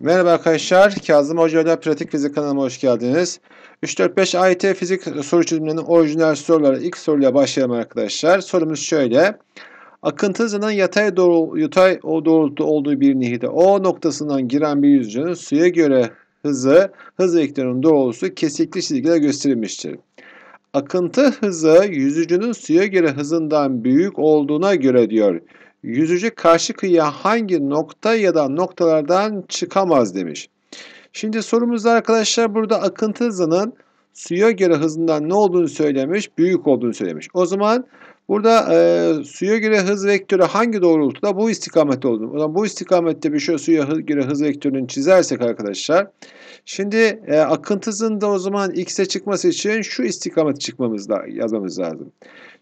Merhaba arkadaşlar, Kazım Hoca ile Pratik Fizik kanalıma hoş geldiniz. 3-4-5 AYT fizik soru çözümlerinin orijinal soruları ilk soruyla başlayalım arkadaşlar. Sorumuz şöyle. Akıntı hızının yatay, doğru, yatay o doğrultu olduğu bir nehirde O noktasından giren bir yüzücünün suya göre hızı, hız vektörünün doğrultusu kesikli çizgiler gösterilmiştir. Akıntı hızı yüzücünün suya göre hızından büyük olduğuna göre diyor yüzücü karşı kıyıya hangi nokta ya da noktalardan çıkamaz demiş. Şimdi sorumuzda arkadaşlar burada akıntı hızının suya göre hızından ne olduğunu söylemiş, büyük olduğunu söylemiş. O zaman burada e, suya göre hız vektörü hangi doğrultuda? Bu istikamette olduğunu. O zaman bu istikamette bir şey suya göre hız vektörünü çizersek arkadaşlar. Şimdi e, akıntı hızında o zaman x'e çıkması için şu istikamete çıkmamız da yazmamız lazım.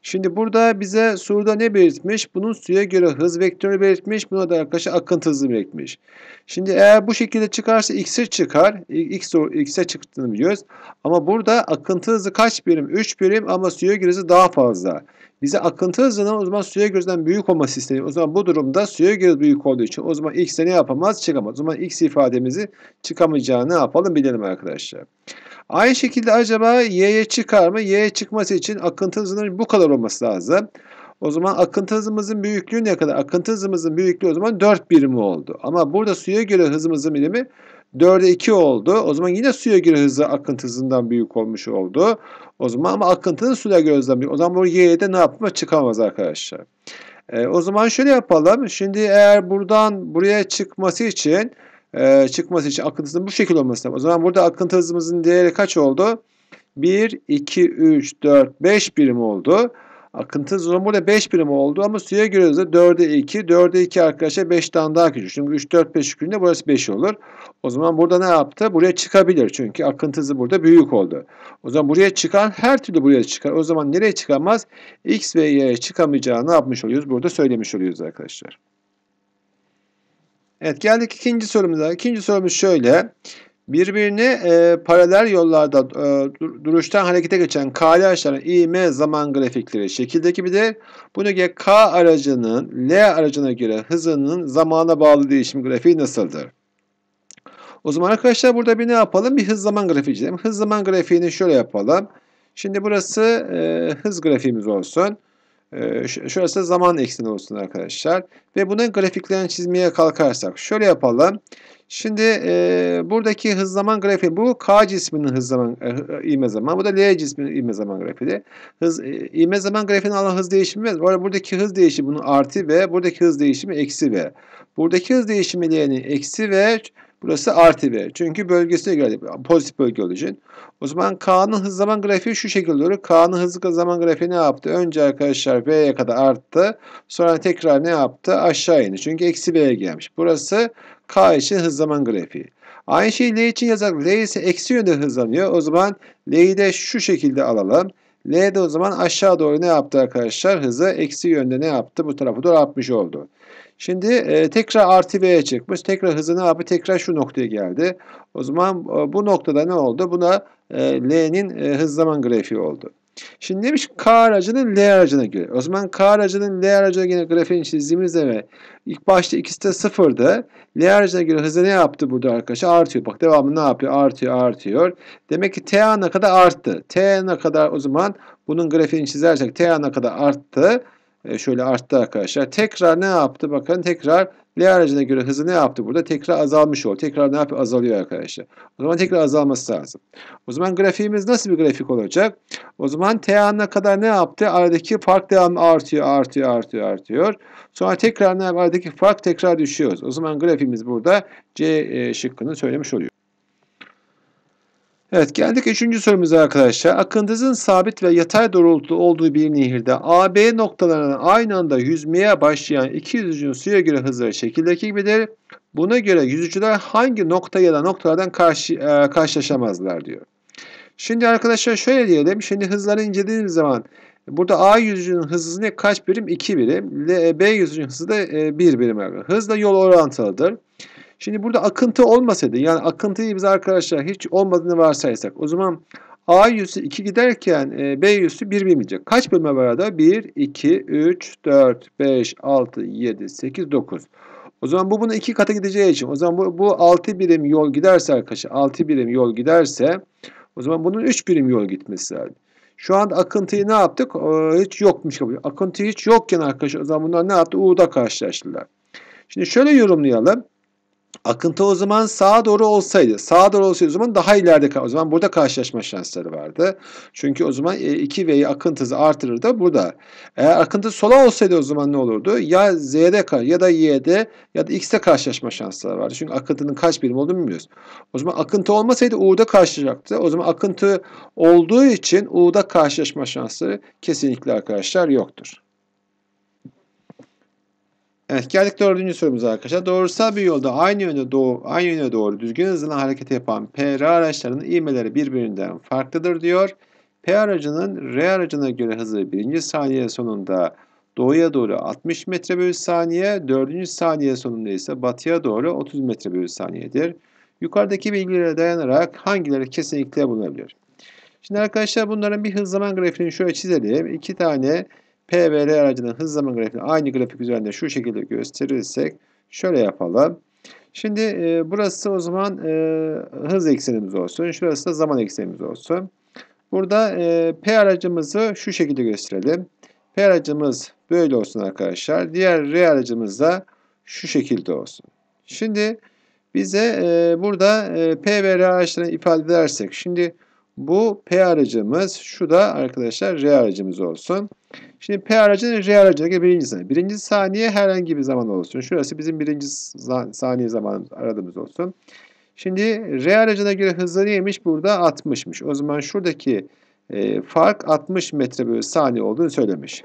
Şimdi burada bize soruda ne belirtmiş? Bunun suya göre hız vektörü belirtmiş. Buna da arkadaşlar akıntı hızı belirtmiş. Şimdi eğer bu şekilde çıkarsa x'e çıkar. x'e çıktığını biliyoruz. Ama burada akıntı hızı kaç birim? 3 birim ama suya göre hızı daha fazla. Bize akıntı hızının o zaman suya gözden büyük olması isteniyor. O zaman bu durumda suya göre büyük olduğu için o zaman x'e ne yapamaz? Çıkamaz. O zaman x ifademizi çıkamayacağını ne yapalım bilelim arkadaşlar. Aynı şekilde acaba y'ye çıkar mı? Y'ye çıkması için akıntı hızının bu kadar olması lazım. O zaman akıntı hızımızın büyüklüğü ne kadar? Akıntı hızımızın büyüklüğü o zaman 4 birimi oldu. Ama burada suya göre hızımızın birimi 4'e 2 oldu. O zaman yine suya göre hızı akıntı hızından büyük olmuş oldu. O zaman ama akıntının suya göre hızından büyük. O zaman bu y'ye de ne yapma çıkamaz arkadaşlar. E, o zaman şöyle yapalım. Şimdi eğer buradan buraya çıkması için e, çıkması için akıntının bu şekilde olması lazım. O zaman burada akıntı hızımızın değeri kaç oldu? 1, 2, 3, 4, 5 birim oldu. Akıntı burada 5 birim oldu ama suya göre hızı 4'e 2. 4'e 2 arkadaşlar 5'ten daha küçük. Çünkü 3, 4, 5 hükmünde burası 5 olur. O zaman burada ne yaptı? Buraya çıkabilir. Çünkü akıntı hızı burada büyük oldu. O zaman buraya çıkan her türlü buraya çıkar. O zaman nereye çıkamaz? X ve Y'ye çıkamayacağını ne yapmış oluyoruz? Burada söylemiş oluyoruz arkadaşlar. Evet geldik ikinci sorumuza. İkinci sorumuz şöyle. Şöyle birbirini e, paralel yollarda e, duruştan harekete geçen kare araçların İM zaman grafikleri şekildeki bir de buna göre K aracının L aracına göre hızının zamana bağlı değişim grafiği nasıldır? O zaman arkadaşlar burada bir ne yapalım? Bir hız zaman grafiği çizelim. Hız zaman grafiğini şöyle yapalım. Şimdi burası e, hız grafiğimiz olsun. E, şurası zaman ekseni olsun arkadaşlar. Ve bunun grafiklerini çizmeye kalkarsak şöyle yapalım. Şimdi e, buradaki hız zaman grafiği bu K cisminin hız zaman e, e, ivme zaman. Bu da L cisminin ivme zaman grafiği. Hız e, ivme zaman grafiğinin alan hız değişimi. Bu arada buradaki hız değişimi bunun artı ve buradaki hız değişimi eksi ve. Buradaki hız değişimi L'nin eksi ve Burası artı B. Çünkü bölgesine geldi pozitif bölge olduğu O zaman K'nın hız zaman grafiği şu şekilde olur. K'nın hız zaman grafiği ne yaptı? Önce arkadaşlar B'ye kadar arttı. Sonra tekrar ne yaptı? Aşağı indi. Çünkü eksi B'ye gelmiş. Burası K için hız zaman grafiği. Aynı şeyi L için yazalım. L ise eksi yönde hızlanıyor. O zaman L'yi de şu şekilde alalım. L de o zaman aşağı doğru ne yaptı arkadaşlar? Hızı eksi yönde ne yaptı? Bu tarafa doğru artmış oldu. Şimdi e, tekrar artı V'ye çıkmış. Tekrar hızını ne yapı? Tekrar şu noktaya geldi. O zaman e, bu noktada ne oldu? Buna e, L'nin e, hız zaman grafiği oldu. Şimdi demiş K aracının L aracına göre. O zaman K aracının L aracına göre grafiğini çizdiğimizde ve ilk başta ikisi de sıfırdı. L aracına göre hızı ne yaptı burada arkadaşlar? Artıyor. Bak devamlı ne yapıyor? Artıyor, artıyor. Demek ki T ana kadar arttı. T ana kadar o zaman bunun grafiğini çizersek T ana kadar arttı. E, şöyle arttı arkadaşlar. Tekrar ne yaptı? Bakın tekrar L aracına göre hızı ne yaptı burada? Tekrar azalmış oldu. Tekrar ne yapıyor? Azalıyor arkadaşlar. O zaman tekrar azalması lazım. O zaman grafiğimiz nasıl bir grafik olacak? O zaman T anına kadar ne yaptı? Aradaki fark devamlı artıyor, artıyor, artıyor, artıyor. Sonra tekrar ne yapıyor? Aradaki fark tekrar düşüyoruz. O zaman grafiğimiz burada C e, şıkkını söylemiş oluyor. Evet geldik üçüncü sorumuza arkadaşlar. Akıntısının sabit ve yatay doğrultuda olduğu bir nehirde AB noktalarına aynı anda yüzmeye başlayan iki yüzücünün suya göre hızları şekildeki gibidir. Buna göre yüzücüler hangi nokta ya da noktalardan karşı, e, karşılaşamazlar diyor. Şimdi arkadaşlar şöyle diyelim. Şimdi hızları incelediğimiz zaman burada A yüzücünün hızı ne? Kaç birim? 2 birim. B yüzücünün hızı da 1 e, birim. Hızla yol orantılıdır. Şimdi burada akıntı olmasaydı yani akıntıyı biz arkadaşlar hiç olmadığını varsaysak o zaman A yüzü 2 giderken e, B yüzü 1 bilmeyecek. Kaç bölme var arada? 1, 2, 3, 4, 5, 6, 7, 8, 9. O zaman bu bunu iki kata gideceği için o zaman bu, bu 6 birim yol giderse arkadaşlar 6 birim yol giderse o zaman bunun 3 birim yol gitmesi lazım. Şu anda akıntıyı ne yaptık? Ee, hiç yokmuş gibi. Akıntı hiç yokken arkadaşlar o zaman bunlar ne yaptı? U'da karşılaştılar. Şimdi şöyle yorumlayalım. Akıntı o zaman sağa doğru olsaydı, sağa doğru olsaydı o zaman daha ileride o zaman burada karşılaşma şansları vardı. Çünkü o zaman 2V'yi e, akıntısı artırır da burada. Eğer akıntı sola olsaydı o zaman ne olurdu? Ya Z'de ya da Y'de ya da x'de karşılaşma şansları vardı. Çünkü akıntının kaç birim olduğunu bilmiyoruz. O zaman akıntı olmasaydı U'da karşılaşacaktı. O zaman akıntı olduğu için U'da karşılaşma şansları kesinlikle arkadaşlar yoktur. Evet geldik dördüncü sorumuza arkadaşlar. Doğrusal bir yolda aynı yöne doğru, aynı yöne doğru düzgün hızla hareket yapan PR araçlarının ivmeleri birbirinden farklıdır diyor. P aracının R aracına göre hızı birinci saniye sonunda doğuya doğru 60 metre bölü saniye, dördüncü saniye sonunda ise batıya doğru 30 metre bölü saniyedir. Yukarıdaki bilgilere dayanarak hangileri kesinlikle bulunabilir? Şimdi arkadaşlar bunların bir hız zaman grafiğini şöyle çizelim. İki tane P ve aracının hız zaman grafiğini aynı grafik üzerinde şu şekilde gösterirsek şöyle yapalım. Şimdi e, burası o zaman e, hız eksenimiz olsun. Şurası da zaman eksenimiz olsun. Burada e, P aracımızı şu şekilde gösterelim. P aracımız böyle olsun arkadaşlar. Diğer R aracımız da şu şekilde olsun. Şimdi bize e, burada e, P ve R araçlarını ifade edersek. Şimdi bu P aracımız şu da arkadaşlar R aracımız olsun. Şimdi P aracı R aracındaki birinci saniye. Birinci saniye herhangi bir zaman olsun. Şurası bizim birinci saniye zaman aradığımız olsun. Şimdi R aracına göre hızı neymiş? Burada 60'mış. O zaman şuradaki e, fark 60 metre bölü saniye olduğunu söylemiş.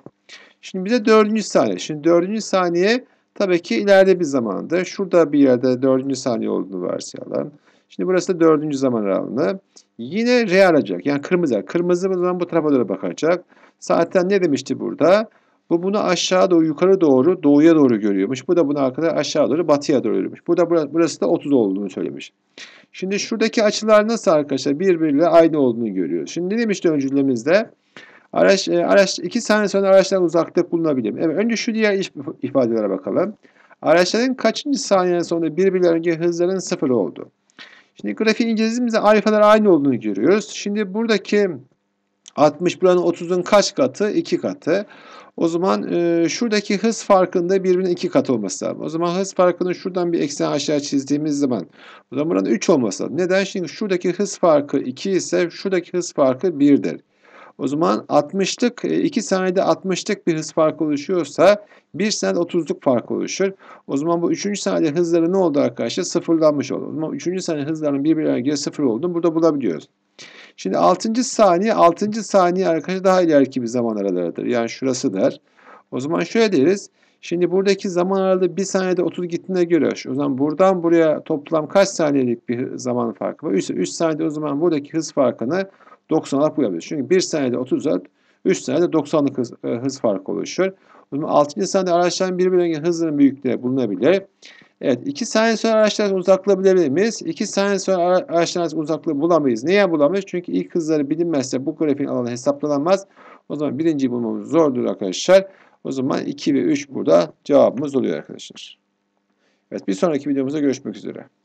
Şimdi bize dördüncü saniye. Şimdi dördüncü saniye tabii ki ileride bir zamanda. Şurada bir yerde dördüncü saniye olduğunu varsayalım. Şimdi burası da dördüncü zaman aralığında. Yine R alacak. Yani kırmızı. Kırmızı zaman bu tarafa doğru bakacak. Saatten ne demişti burada? Bu bunu aşağı doğru, yukarı doğru, doğuya doğru görüyormuş. Bu da bunu arkada aşağı doğru, batıya doğru görüyormuş. Burada burası da 30 olduğunu söylemiş. Şimdi şuradaki açılar nasıl arkadaşlar? Birbiriyle aynı olduğunu görüyoruz. Şimdi ne demişti ön cümlemizde? Araç, e, araç, iki saniye sonra araçtan uzakta bulunabilir. Evet, önce şu diğer ifadelere bakalım. Araçların kaçıncı saniye sonra birbirlerine hızların sıfır oldu? Şimdi grafiğin incelediğimizde alfalar aynı olduğunu görüyoruz. Şimdi buradaki 60 buranın 30'un kaç katı? 2 katı. O zaman e, şuradaki hız farkında birbirinin 2 katı olması lazım. O zaman hız farkının şuradan bir eksen aşağı çizdiğimiz zaman o zaman buranın 3 olması lazım. Neden? Şimdi şuradaki hız farkı 2 ise şuradaki hız farkı 1'dir. O zaman 60'lık 2 saniyede 60'lık bir hız farkı oluşuyorsa 1 saniyede 30'luk fark oluşur. O zaman bu 3. saniyede hızları ne oldu arkadaşlar? Sıfırlanmış oldu. O zaman 3. saniyede hızların birbirlerine göre sıfır olduğunu burada bulabiliyoruz. Şimdi 6. saniye 6. saniye arkadaşlar daha ileriki bir zaman aralığıdır. Yani şurasıdır. O zaman şöyle deriz. Şimdi buradaki zaman aralığı 1 saniyede 30 gittiğine göre o zaman buradan buraya toplam kaç saniyelik bir zaman farkı var? 3, 3 saniyede o zaman buradaki hız farkını 90 alarak bu Çünkü 1 senede 30 saat, 3 senede 90'lık hız, e, hız farkı oluşuyor. O zaman 6. senede araçların birbirine hızının büyüklüğü bulunabilir. Evet 2 saniye sonra araçların uzaklığı bilebilir miyiz? 2 saniye sonra ara, uzaklığı bulamayız. Niye bulamayız? Çünkü ilk hızları bilinmezse bu grafiğin alanı hesaplanamaz. O zaman birinciyi bulmamız zordur arkadaşlar. O zaman 2 ve 3 burada cevabımız oluyor arkadaşlar. Evet bir sonraki videomuzda görüşmek üzere.